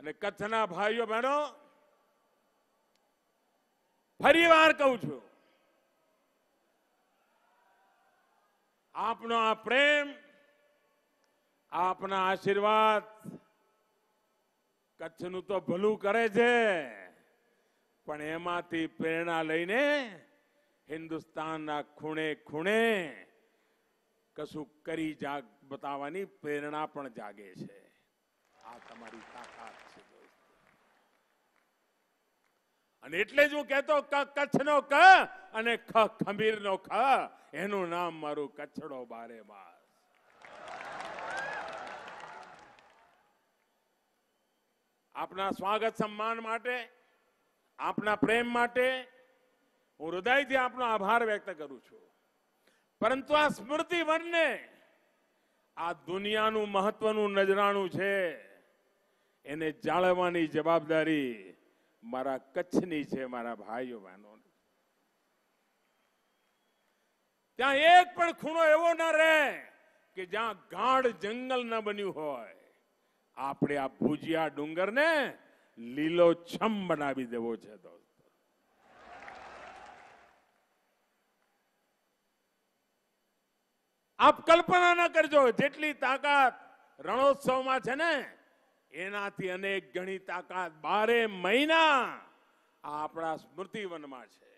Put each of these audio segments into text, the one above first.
અને કચ્છના ભાઈઓ બહેનો ફરી વાર કહું છું આપનો આ પ્રેમ આપના આશીર્વાદ કચ્છનું તો ભલું કરે છે પણ એમાંથી પ્રેરણા લઈને હિન્દુસ્તાનના ખૂણે ખૂણે કશું કરી જાગ બતાવવાની પ્રેરણા પણ જાગે છે આ તમારી તાકાત છે અને એટલે જ હું કહેતો કચ્છનો ક અને ખ ખમીરનો ખ એનું નામ મારું કચ્છડો બારે માસ આપના સ્વાગત સન્માન માટે આપના પ્રેમ માટે હું હૃદયથી આપનો આભાર વ્યક્ત કરું છું પરંતુ આ સ્મૃતિ વનને આ દુનિયાનું મહત્વનું નજરાણું છે એને જાળવવાની જવાબદારી મારા કચ્છની છે મારા ભાઈઓ બહેનો ત્યાં એક પણ ખૂણો એવો ના રહે કે જ્યાં ગાઢ જંગલ ના બન્યું હોય આપણે આ ભુજિયા ડુંગરને લીલો છમ બનાવી દેવો છે દોસ્તો આપ કલ્પના ના કરજો જેટલી તાકાત રણોત્સવમાં છે ને એનાથી અનેક ઘણી તાકાત બારે મહિના આ આપણા સ્મૃતિવનમાં છે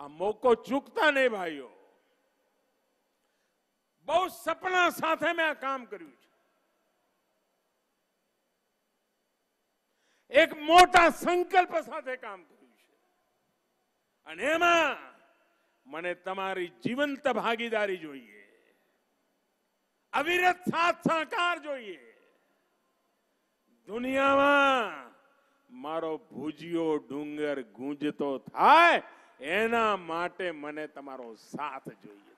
આ મોકો ચૂકતા નહીં ભાઈઓ બહુ સપના સાથે મેં આ કામ કર્યું છે એક મોટા સંકલ્પ સાથે કામ કર્યું છે અને એમાં મને તમારી જીવંત ભાગીદારી જોઈએ अविरत साथ साथ कार्य જોઈએ દુનિયામાં મારો ભૂજિયો ડુંગર ગુંજતો થાય એના માટે મને તમારો સાથ જોઈએ